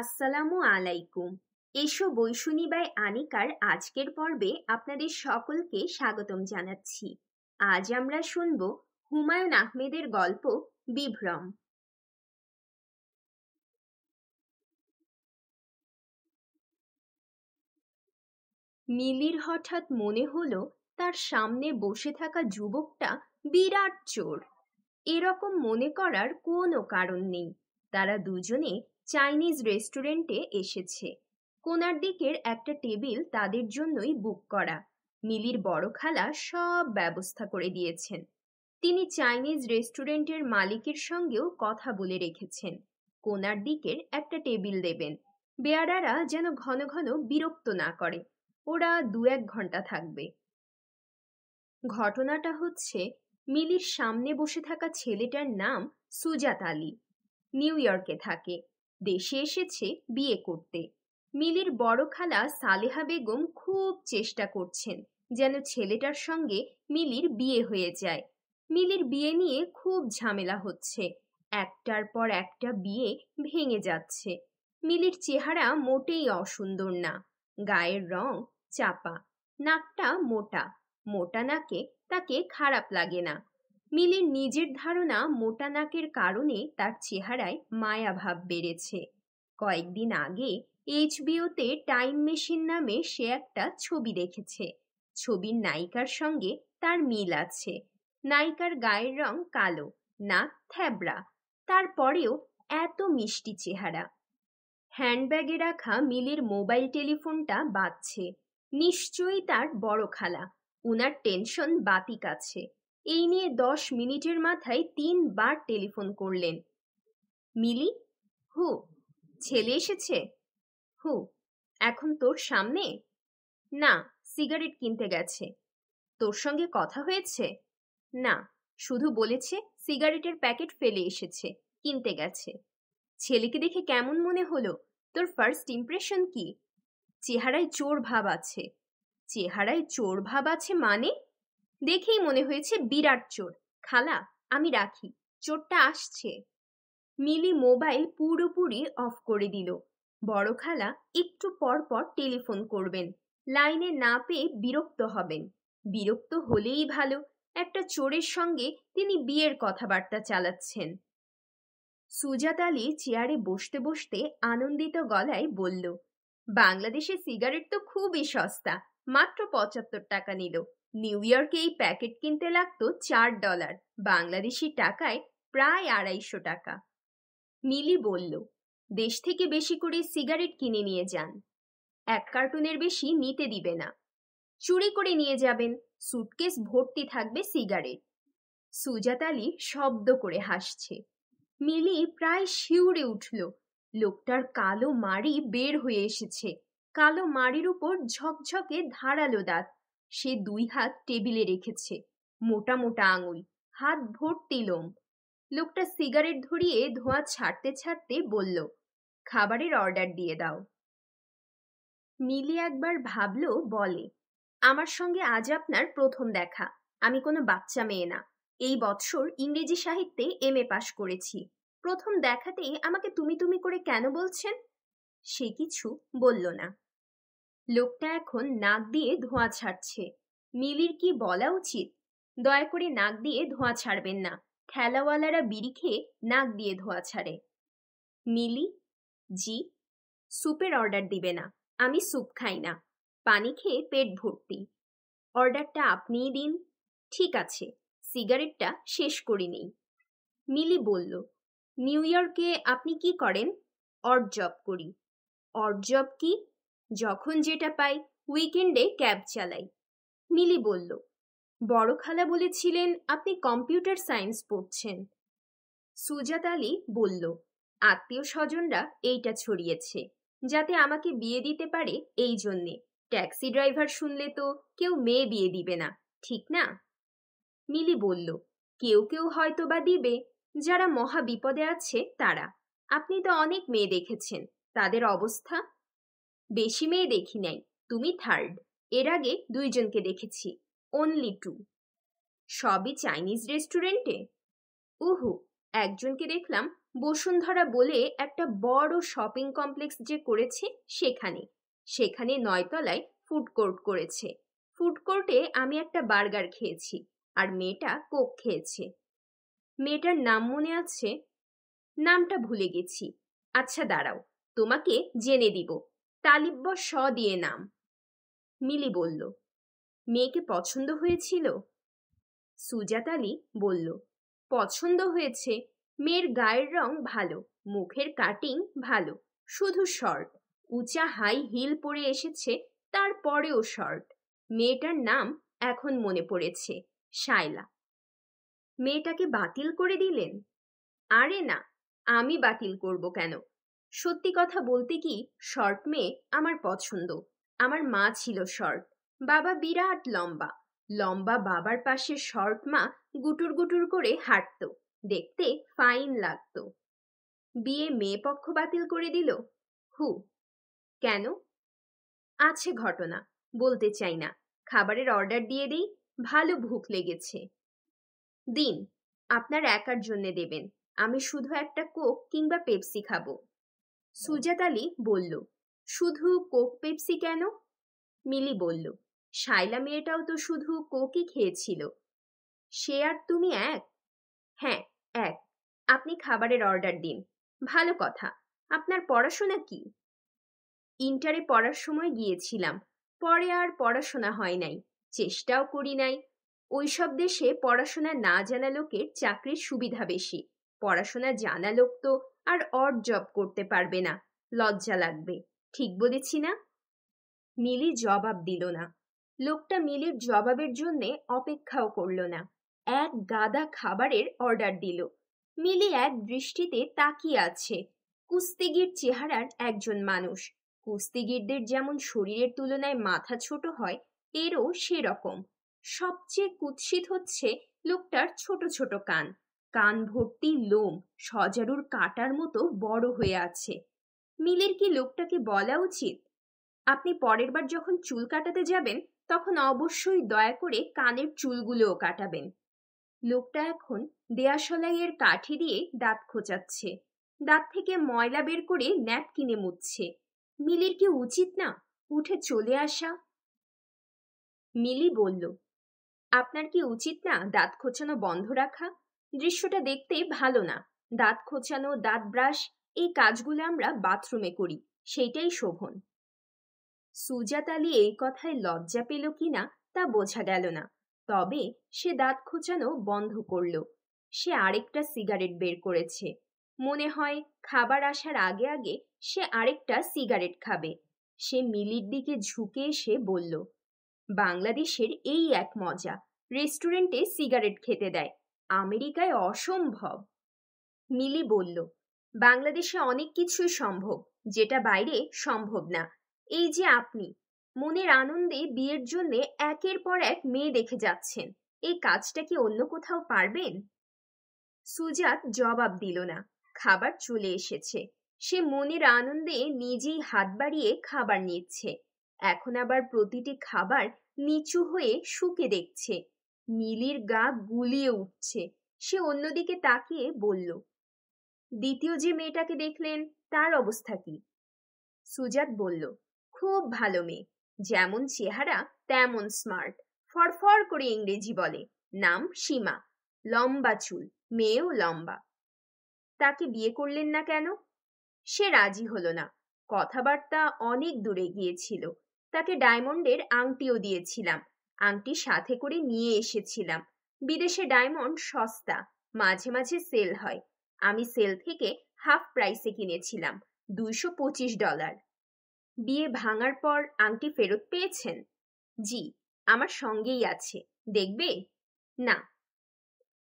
আসসালামু আলাইকুম এসো বৈশুনি বাই আনিকার আজকের পর্বে আপনাদের সকলকে স্বাগতম জানাচ্ছি আজ আমরা শুনব হুমায়ুন আহমেদের গল্প বিভ্রম নীলির হঠাৎ মনে হলো তার সামনে বসে থাকা যুবকটা বিরাট চোর এরকম মনে করার কোনো কারণ নেই তারা দুজনে চাইনিজ রেস্টুরেন্টে এসেছে কোনার দিকের একটা টেবিল তাদের জন্যই বুক করা মিলির বড় খালা সব ব্যবস্থা করে দিয়েছেন তিনি চাইনিজ রেস্টুরেন্টের মালিকের সঙ্গেও কথা বলে রেখেছেন কোনার দিকের একটা টেবিল দেবেন বেয়ারারা যেন ঘন ঘন বিরক্ত না করে ওরা দু এক ঘন্টা থাকবে ঘটনাটা হচ্ছে মিলির সামনে বসে থাকা ছেলেটার নাম সুজাত আলী নিউ ইয়র্কে থাকে দেশে এসেছে বিয়ে করতে মিলির বড় খালা সালেহা বেগম খুব চেষ্টা করছেন যেন ছেলেটার সঙ্গে মিলির বিয়ে হয়ে যায় মিলির বিয়ে নিয়ে খুব ঝামেলা হচ্ছে একটার পর একটা বিয়ে ভেঙে যাচ্ছে মিলির চেহারা মোটেই অসুন্দর না গায়ের রং চাপা নাকটা মোটা মোটা নাকে তাকে খারাপ লাগে না মিলির নিজের ধারণা মোটা নাকের কারণে তার চেহারায় মায়াভাব বেড়েছে কয়েকদিন আগে এইচবিওতে টাইম মেশিন নামে সে একটা ছবি দেখেছে ছবির নায়িকার সঙ্গে তার মিল আছে নায়িকার গায়ের রং কালো না থ্যাবড়া তারপরেও এত মিষ্টি চেহারা হ্যান্ডব্যাগে রাখা মিলের মোবাইল টেলিফোনটা বাজছে নিশ্চয়ই তার বড় খালা উনার টেনশন বাতিক আছে এই নিয়ে দশ মিনিটের মাথায় তিনবার টেলিফোন করলেন মিলি হু ছেলে এসেছে হু এখন তোর সামনে না সিগারেট কিনতে গেছে তোর সঙ্গে কথা হয়েছে না শুধু বলেছে সিগারেটের প্যাকেট ফেলে এসেছে কিনতে গেছে ছেলেকে দেখে কেমন মনে হলো তোর ফার্স্ট ইমপ্রেশন কি চেহারায় চোর ভাব আছে চেহারায় চোর ভাব আছে মানে দেখেই মনে হয়েছে বিরাট চোর খালা আমি রাখি চোরটা আসছে মিলি মোবাইল পুরোপুরি অফ করে দিল বড় খালা একটু পর পর টেলিফোন করবেন লাইনে না পেয়ে বিরক্ত হবেন বিরক্ত হলেই ভালো একটা চোরের সঙ্গে তিনি বিয়ের কথাবার্তা চালাচ্ছেন সুজাত আলী চেয়ারে বসতে বসতে আনন্দিত গলায় বলল বাংলাদেশে সিগারেট তো খুবই সস্তা মাত্র পঁচাত্তর টাকা নিল নিউ ইয়র্কে এই প্যাকেট কিনতে লাগতো চার ডলার বাংলাদেশি টাকায় প্রায় আড়াইশো টাকা মিলি বলল দেশ থেকে বেশি করে সিগারেট কিনে নিয়ে যান এক কার্টুনের বেশি নিতে দিবে না চুরি করে নিয়ে যাবেন সুটকেস ভর্তি থাকবে সিগারেট সুজাত শব্দ করে হাসছে মিলি প্রায় শিউরে উঠল লোকটার কালো মাড়ি বের হয়ে এসেছে কালো মাড়ির উপর ঝকঝকে ধারালো দাঁত সে দুই হাত টেবিলে রেখেছে মোটা মোটা আঙুল হাত ভর্তি লোম লোকটা সিগারেট ধরিয়ে ধোঁয়া ছাড়তে ছাড়তে বলল খাবারের অর্ডার দিয়ে দাও নীলি একবার ভাবল বলে আমার সঙ্গে আজ আপনার প্রথম দেখা আমি কোনো বাচ্চা মেয়ে না এই বৎসর ইংরেজি সাহিত্যে এম এ পাশ করেছি প্রথম দেখাতেই আমাকে তুমি তুমি করে কেন বলছেন সে কিছু বলল না লোকটা এখন নাক দিয়ে ধোঁয়া ছাড়ছে মিলির কি বলা উচিত দয়া করে নাক দিয়ে ধোঁয়া ছাড়বেন না খেলাওয়ালারা বিড়ি খেয়ে নাক দিয়ে ধোঁয়া ছাড়ে মিলি জি স্যুপের অর্ডার দিবে না আমি স্যুপ খাই না পানি খেয়ে পেট ভর্তি অর্ডারটা আপনিই দিন ঠিক আছে সিগারেটটা শেষ করে নিই মিলি বলল নিউ ইয়র্কে আপনি কি করেন অর্ড জব করি অর্ড জব কি যখন যেটা পাই উইকেন্ডে ক্যাব চালাই মিলি বলল বড় খালা বলেছিলেন আপনি কম্পিউটার সায়েন্স পড়ছেন সুজাত আলী বলল আত্মীয় স্বজনরা এইটা ছড়িয়েছে যাতে আমাকে বিয়ে দিতে পারে এই জন্যে ট্যাক্সি ড্রাইভার শুনলে তো কেউ মেয়ে বিয়ে দিবে না ঠিক না মিলি বলল কেউ কেউ হয়তো বা দিবে যারা মহা বিপদে আছে তারা আপনি তো অনেক মেয়ে দেখেছেন তাদের অবস্থা বেশি মেয়ে দেখি নাই তুমি থার্ড এর আগে দুইজনকে দেখেছি অনলি টু সবই চাইনিজ রেস্টুরেন্টে উহু একজনকে দেখলাম বসুন্ধরা বলে একটা বড় শপিং কমপ্লেক্স যে করেছে সেখানে সেখানে নয়তলায় ফুড কোর্ট করেছে ফুড কোর্টে আমি একটা বার্গার খেয়েছি আর মেয়েটা কোক খেয়েছে মেয়েটার নাম মনে আছে নামটা ভুলে গেছি আচ্ছা দাঁড়াও তোমাকে জেনে দিব তালিব্য স দিয়ে নাম মিলি বলল মেয়েকে পছন্দ হয়েছিল সুজাত আলী বলল পছন্দ হয়েছে মেয়ের গায়ের রং ভালো মুখের কাটিং ভালো শুধু শর্ট উঁচা হাই হিল পরে এসেছে তারপরেও শর্ট মেয়েটার নাম এখন মনে পড়েছে শায়লা মেয়েটাকে বাতিল করে দিলেন আরে না আমি বাতিল করব কেন সত্যি কথা বলতে কি শর্ট মেয়ে আমার পছন্দ আমার মা ছিল শর্ট বাবা বিরাট লম্বা লম্বা বাবার পাশে শর্ট মা গুটুর গুটুর করে হাঁটত দেখতে ফাইন লাগত বিয়ে মেয়ে পক্ষ বাতিল করে দিল হু কেন আছে ঘটনা বলতে চাই না খাবারের অর্ডার দিয়ে দিই ভালো ভুক লেগেছে দিন আপনার একার জন্যে দেবেন আমি শুধু একটা কোক কিংবা পেপসি খাবো সুজাত আলী বলল শুধু কোক পেপসি কেন মিলি বলল সাইলা মেয়েটাও তো শুধু কোকই খেয়েছিল সে আর তুমি এক হ্যাঁ এক আপনি খাবারের অর্ডার দিন ভালো কথা আপনার পড়াশোনা কি ইন্টারে পড়ার সময় গিয়েছিলাম পরে আর পড়াশোনা হয় নাই চেষ্টাও করি নাই ওইসব দেশে পড়াশোনা না জানা লোকের চাকরির সুবিধা বেশি পড়াশোনা জানা লোক তো আর অড জব করতে পারবে না লজ্জা লাগবে ঠিক বলেছি না মিলি জবাব দিল না লোকটা মিলির জবাবের জন্যে অপেক্ষাও করল না এক গাদা খাবারের অর্ডার দিল মিলি এক দৃষ্টিতে তাকিয়ে আছে কুস্তিগির চেহারার একজন মানুষ কুস্তিগিরদের যেমন শরীরের তুলনায় মাথা ছোট হয় এরও সেরকম সবচেয়ে কুৎসিত হচ্ছে লোকটার ছোট ছোট কান কান ভর্তি লোম সজারুর কাটার মতো বড় হয়ে আছে মিলের কি লোকটাকে বলা উচিত আপনি পরের বার যখন চুল কাটাতে যাবেন তখন অবশ্যই দয়া করে কানের চুলগুলোও কাটাবেন লোকটা এখন দেয়াশলাইয়ের কাঠি দিয়ে দাঁত খোঁচাচ্ছে দাঁত থেকে ময়লা বের করে ন্যাপ কিনে মুছছে মিলির কি উচিত না উঠে চলে আসা মিলি বলল আপনার কি উচিত না দাঁত খোঁচানো বন্ধ রাখা দৃশ্যটা দেখতে ভালো না দাঁত খোঁচানো দাঁত ব্রাশ এই কাজগুলো আমরা বাথরুমে করি সেইটাই শোভন সুজাত আলী এই কথায় লজ্জা পেল কিনা তা বোঝা গেল না তবে সে দাঁত খোঁচানো বন্ধ করল সে আরেকটা সিগারেট বের করেছে মনে হয় খাবার আসার আগে আগে সে আরেকটা সিগারেট খাবে সে মিলির দিকে ঝুঁকে এসে বলল বাংলাদেশের এই এক মজা রেস্টুরেন্টে সিগারেট খেতে দেয় আমেরিকায় অসম্ভব মিলি বলল বাংলাদেশে অনেক কিছুই সম্ভব যেটা বাইরে সম্ভব না এই যে আপনি মনের আনন্দে বিয়ের জন্য একের পর এক মেয়ে দেখে যাচ্ছেন এই কাজটা কি অন্য কোথাও পারবেন সুজাত জবাব দিল না খাবার চলে এসেছে সে মনের আনন্দে নিজেই হাত বাড়িয়ে খাবার নিচ্ছে এখন আবার প্রতিটি খাবার নিচু হয়ে শুকে দেখছে নীলির গা গুলিয়ে উঠছে সে অন্যদিকে তাকিয়ে বলল দ্বিতীয় যে মেয়েটাকে দেখলেন তার অবস্থা কি সুজাত বলল খুব ভালো মেয়ে যেমন চেহারা তেমন স্মার্ট ফরফর করে ইংরেজি বলে নাম সীমা লম্বা চুল মেয়েও লম্বা তাকে বিয়ে করলেন না কেন সে রাজি হলো না কথাবার্তা অনেক দূরে গিয়েছিল তাকে ডায়মন্ডের আংটিও দিয়েছিলাম আংটি সাথে করে নিয়ে এসেছিলাম বিদেশে ডায়মন্ড সস্তা মাঝে মাঝে সেল হয় আমি সেল থেকে হাফ প্রাইসে কিনেছিলাম দুইশো পঁচিশ ডলার বিয়ে ভাঙার পর আংটি ফেরত পেয়েছেন জি আমার সঙ্গেই আছে দেখবে না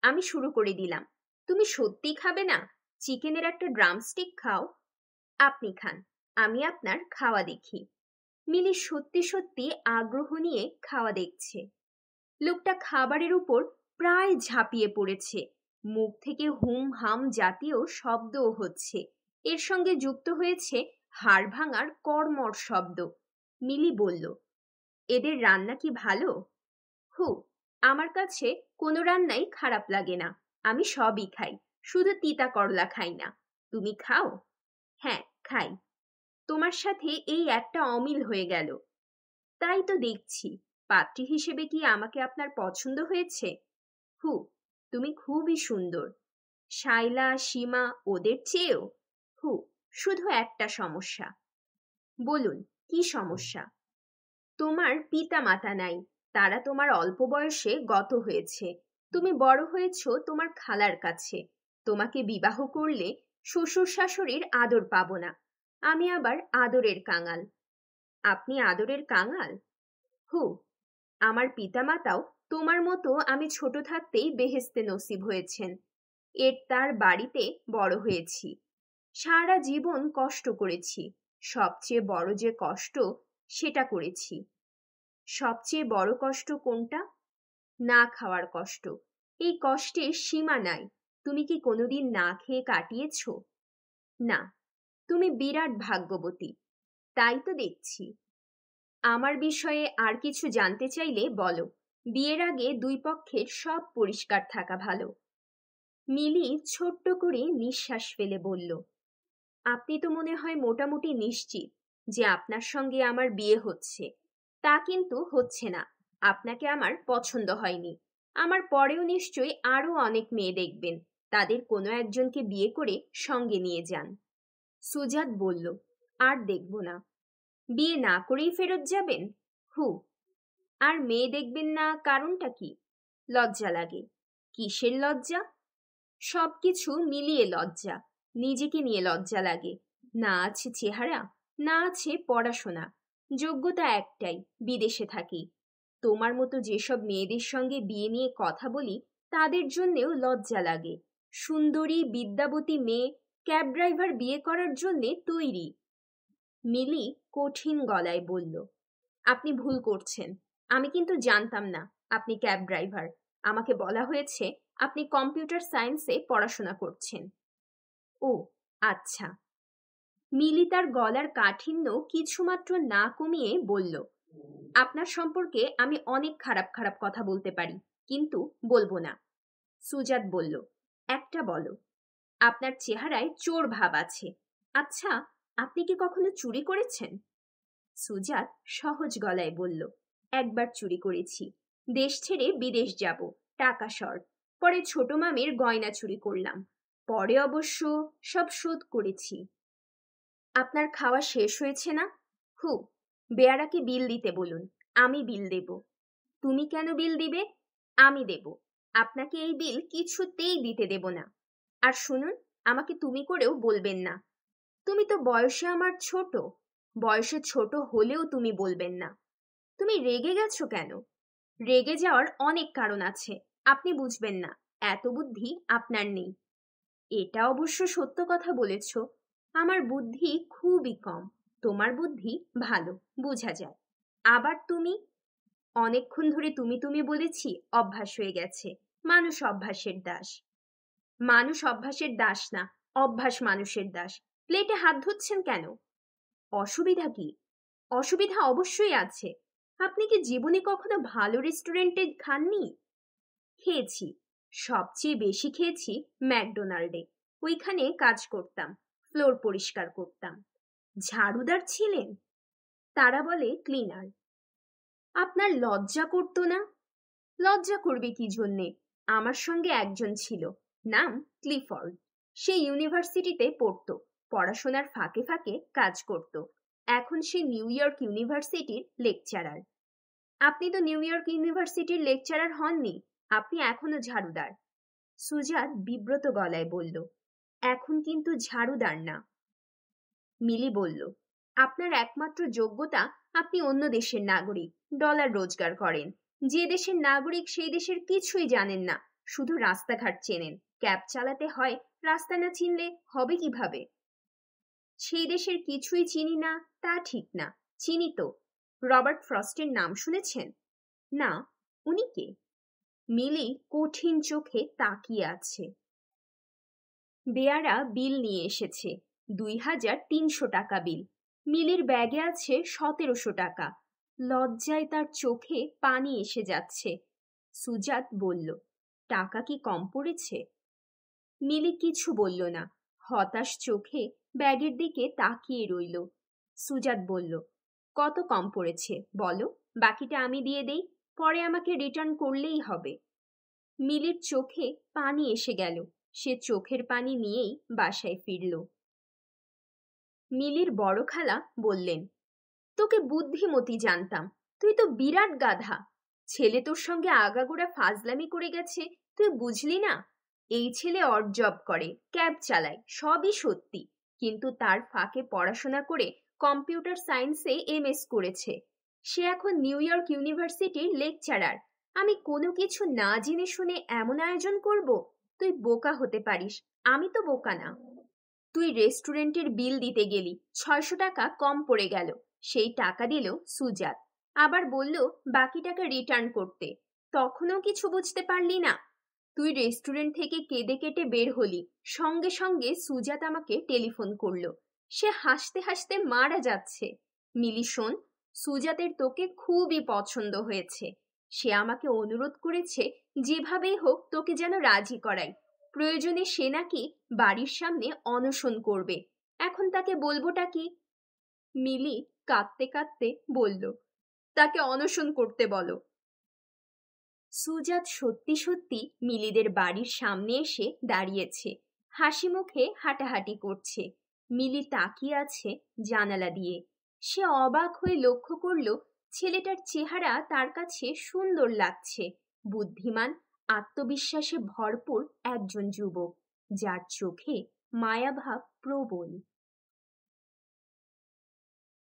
আমি শুরু করে দিলাম তুমি সত্যি খাবে না চিকেনের একটা ড্রামস্টিক খাও আপনি খান আমি আপনার খাওয়া দেখি মিলি সত্যি সত্যি আগ্রহ নিয়ে খাওয়া দেখছে লোকটা খাবারের উপর প্রায় ঝাঁপিয়ে পড়েছে মুখ থেকে হুম হাম জাতীয় শব্দও হচ্ছে এর সঙ্গে যুক্ত হয়েছে হাড় ভাঙার কর্মর শব্দ মিলি বলল এদের রান্না কি ভালো হু আমার কাছে কোনো রান্নাই খারাপ লাগে না আমি সবই খাই শুধু তিতা করলা খাই না তুমি খাও হ্যাঁ খাই তোমার সাথে এই একটা অমিল হয়ে গেল তাই তো দেখছি পাত্রী হিসেবে কি আমাকে আপনার পছন্দ হয়েছে হু তুমি খুবই সুন্দর শাইলা সীমা ওদের চেয়েও হু শুধু একটা সমস্যা বলুন কি সমস্যা তোমার পিতা মাতা নাই তারা তোমার অল্প বয়সে গত হয়েছে তুমি বড় হয়েছ তোমার খালার কাছে তোমাকে বিবাহ করলে শ্বশুর শাশুড়ির আদর পাবো না আমি আবার আদরের কাঙাল আপনি আদরের কাঙাল হু আমার পিতামাতাও তোমার মতো আমি ছোট থাকতেই বেহেস্তে নসিব হয়েছেন এর তার বাড়িতে বড় হয়েছি সারা জীবন কষ্ট করেছি সবচেয়ে বড় যে কষ্ট সেটা করেছি সবচেয়ে বড় কষ্ট কোনটা না খাওয়ার কষ্ট এই কষ্টের সীমা নাই তুমি কি কোনোদিন না খেয়ে কাটিয়েছ না তুমি বিরাট ভাগ্যবতী তাই তো দেখছি আমার বিষয়ে আর কিছু জানতে চাইলে বলো বিয়ের আগে দুই পক্ষের সব পরিষ্কার থাকা ভালো মিলি ছোট্ট করে নিঃশ্বাস ফেলে বলল আপনি তো মনে হয় মোটামুটি নিশ্চিত যে আপনার সঙ্গে আমার বিয়ে হচ্ছে তা কিন্তু হচ্ছে না আপনাকে আমার পছন্দ হয়নি আমার পরেও নিশ্চয়ই আরও অনেক মেয়ে দেখবেন তাদের কোনো একজনকে বিয়ে করে সঙ্গে নিয়ে যান সুজাত বলল আর দেখব না বিয়ে না করেই ফেরত যাবেন হু আর মেয়ে দেখবেন না কারণটা কি লজ্জা লাগে কিসের লজ্জা সব কিছু মিলিয়ে লজ্জা নিজেকে নিয়ে লজ্জা লাগে না আছে চেহারা না আছে পড়াশোনা যোগ্যতা একটাই বিদেশে থাকি তোমার মতো যেসব মেয়েদের সঙ্গে বিয়ে নিয়ে কথা বলি তাদের জন্যেও লজ্জা লাগে সুন্দরী বিদ্যাবতী মেয়ে ক্যাব ড্রাইভার বিয়ে করার জন্যে তৈরি মিলি কঠিন গলায় বলল আপনি ভুল করছেন আমি কিন্তু জানতাম না আপনি ক্যাব ড্রাইভার আমাকে বলা হয়েছে আপনি কম্পিউটার সায়েন্সে পড়াশোনা করছেন ও আচ্ছা মিলি তার গলার কাঠিন্য কিছুমাত্র না কমিয়ে বলল আপনার সম্পর্কে আমি অনেক খারাপ খারাপ কথা বলতে পারি কিন্তু বলবো না সুজাত বলল একটা বলো আপনার চেহারায় চোর ভাব আছে আচ্ছা আপনি কি কখনো চুরি করেছেন সুজাত সহজ গলায় বলল একবার চুরি করেছি দেশ ছেড়ে বিদেশ যাব টাকা শর্ট পরে ছোট মামের গয়না চুরি করলাম পরে অবশ্য সব শোধ করেছি আপনার খাওয়া শেষ হয়েছে না হু বেয়ারাকে বিল দিতে বলুন আমি বিল দেব তুমি কেন বিল দিবে আমি দেব আপনাকে এই বিল কিছুতেই দিতে দেব না আর শুনুন আমাকে তুমি করেও বলবেন না তুমি তো বয়সে আমার ছোট বয়সে ছোট হলেও তুমি বলবেন না তুমি রেগে গেছো কেন রেগে যাওয়ার অনেক কারণ আছে আপনি বুঝবেন না এত বুদ্ধি আপনার নেই এটা অবশ্য সত্য কথা বলেছ আমার বুদ্ধি খুবই কম তোমার বুদ্ধি ভালো বুঝা যায় আবার তুমি অনেকক্ষণ ধরে তুমি তুমি বলেছি অভ্যাস হয়ে গেছে মানুষ অভ্যাসের দাস মানুষ অভ্যাসের দাস না অভ্যাস মানুষের দাস প্লেটে হাত ধুচ্ছেন কেন অসুবিধা কি অসুবিধা অবশ্যই আছে আপনি কি জীবনে কখনো ভালো রেস্টুরেন্টে খাননি খেয়েছি সবচেয়ে বেশি খেয়েছি ম্যাকডোনাল্ডে ওইখানে কাজ করতাম ফ্লোর পরিষ্কার করতাম ঝাড়ুদার ছিলেন তারা বলে ক্লিনার আপনার লজ্জা করতো না লজ্জা করবে কি জন্যে আমার সঙ্গে একজন ছিল নাম ক্লিফর্ড সে ইউনিভার্সিটিতে পড়তো পড়াশোনার ফাঁকে ফাঁকে কাজ করত এখন সে নিউ ইয়র্ক ইউনিভার্সিটির লেকচারার আপনি তো নিউ ইয়র্ক ইউনিভার্সিটির লেকচারার হননি আপনি এখনো ঝাড়ুদার সুজাত বিব্রত গলায় বলল এখন কিন্তু ঝাড়ুদার না মিলি বলল আপনার একমাত্র যোগ্যতা আপনি অন্য দেশের নাগরিক ডলার রোজগার করেন যে দেশের নাগরিক সেই দেশের কিছুই জানেন না শুধু রাস্তাঘাট চেনেন ক্যাব চালাতে হয় রাস্তা না চিনলে হবে কিভাবে সেই দেশের কিছুই চিনি না তা ঠিক না চিনি তো রবার্ট ফ্রস্টের নাম শুনেছেন না উনি কে মিলি কঠিন চোখে তাকিয়ে আছে বেয়ারা বিল নিয়ে এসেছে দুই হাজার তিনশো টাকা বিল মিলির ব্যাগে আছে সতেরোশো টাকা লজ্জায় তার চোখে পানি এসে যাচ্ছে সুজাত বলল টাকা কি কম পড়েছে মিলি কিছু বলল না হতাশ চোখে ব্যাগের দিকে তাকিয়ে রইল সুজাত বলল কত কম পড়েছে বলো বাকিটা আমি দিয়ে দেই পরে আমাকে রিটার্ন করলেই হবে মিলির চোখে পানি এসে গেল সে চোখের পানি নিয়েই বাসায় ফিরল মিলির বড় খালা বললেন তোকে বুদ্ধিমতি জানতাম তুই তো বিরাট গাধা ছেলে তোর সঙ্গে আগাগোড়া ফাজলামি করে গেছে তুই বুঝলি না এই ছেলে অড জব করে ক্যাব চালায় সবই সত্যি কিন্তু তার ফাঁকে পড়াশোনা করে কম্পিউটার সায়েন্সে এম করেছে সে এখন নিউ ইয়র্ক ইউনিভার্সিটির লেকচারার আমি কোনো কিছু না জেনে শুনে এমন আয়োজন করব তুই বোকা হতে পারিস আমি তো বোকা না তুই রেস্টুরেন্টের বিল দিতে গেলি ছয়শো টাকা কম পড়ে গেল সেই টাকা দিল সুজাত আবার বলল বাকি টাকা রিটার্ন করতে তখনও কিছু বুঝতে পারলি না তুই রেস্টুরেন্ট থেকে কেঁদে কেটে বের হলি সঙ্গে সঙ্গে সুজাত আমাকে টেলিফোন করলো সে হাসতে হাসতে মারা যাচ্ছে মিলি শোন সুজাতের তোকে খুবই পছন্দ হয়েছে সে আমাকে অনুরোধ করেছে যেভাবেই হোক তোকে যেন রাজি করাই প্রয়োজনে সে নাকি বাড়ির সামনে অনশন করবে এখন তাকে বলবোটা কি মিলি কাঁদতে কাঁদতে বলল তাকে অনশন করতে বলো সুজাত সত্যি সত্যি মিলিদের বাড়ির সামনে এসে দাঁড়িয়েছে হাসি মুখে হাঁটাহাঁটি করছে মিলি তাকিয়ে আছে জানালা দিয়ে সে অবাক হয়ে লক্ষ্য করল ছেলেটার চেহারা তার কাছে সুন্দর লাগছে বুদ্ধিমান আত্মবিশ্বাসে ভরপুর একজন যুবক যার চোখে মায়াভাব প্রবল